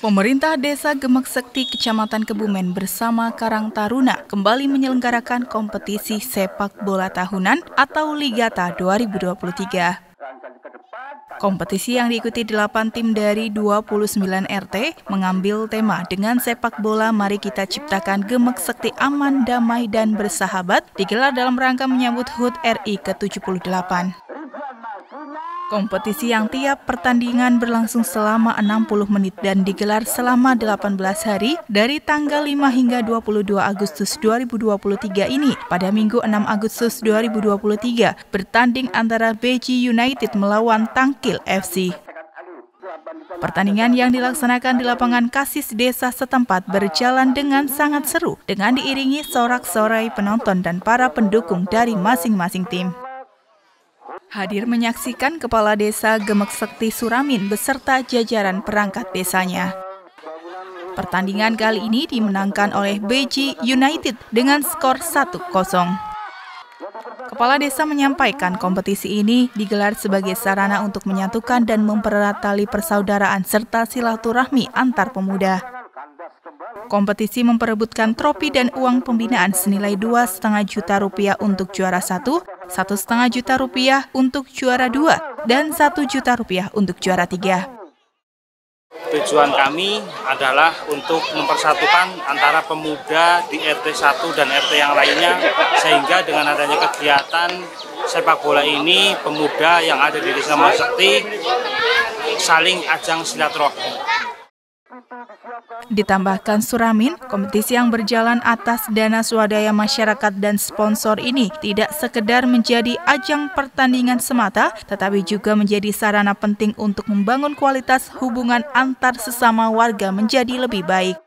Pemerintah Desa Gemek Sekti Kecamatan Kebumen bersama Karang Taruna kembali menyelenggarakan kompetisi sepak bola tahunan atau Ligata 2023. Kompetisi yang diikuti 8 tim dari 29 RT mengambil tema dengan sepak bola mari kita ciptakan gemek sekti aman, damai, dan bersahabat digelar dalam rangka menyambut HUT RI ke-78. Kompetisi yang tiap pertandingan berlangsung selama 60 menit dan digelar selama 18 hari dari tanggal 5 hingga 22 Agustus 2023 ini. Pada Minggu 6 Agustus 2023 bertanding antara Beji United melawan Tangkil FC. Pertandingan yang dilaksanakan di lapangan Kasis Desa setempat berjalan dengan sangat seru dengan diiringi sorak-sorai penonton dan para pendukung dari masing-masing tim hadir menyaksikan Kepala Desa Gemek Sekti Suramin beserta jajaran perangkat desanya. Pertandingan kali ini dimenangkan oleh BG United dengan skor 1-0. Kepala desa menyampaikan kompetisi ini digelar sebagai sarana untuk menyatukan dan mempererat tali persaudaraan serta silaturahmi antar pemuda. Kompetisi memperebutkan tropi dan uang pembinaan senilai 2,5 juta rupiah untuk juara satu satu setengah juta rupiah untuk juara dua dan satu juta rupiah untuk juara tiga. Tujuan kami adalah untuk mempersatukan antara pemuda di RT 1 dan RT yang lainnya sehingga dengan adanya kegiatan sepak bola ini pemuda yang ada di Desa maseti saling ajang silaturahmi. Ditambahkan Suramin, kompetisi yang berjalan atas dana swadaya masyarakat dan sponsor ini tidak sekedar menjadi ajang pertandingan semata, tetapi juga menjadi sarana penting untuk membangun kualitas hubungan antar sesama warga menjadi lebih baik.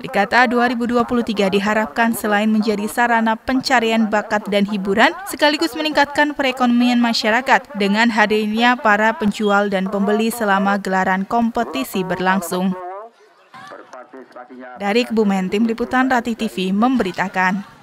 Rikata 2023 diharapkan selain menjadi sarana pencarian bakat dan hiburan, sekaligus meningkatkan perekonomian masyarakat dengan hadirnya para penjual dan pembeli selama gelaran kompetisi berlangsung. Dari Kebumen, Tim Liputan Ratih TV memberitakan.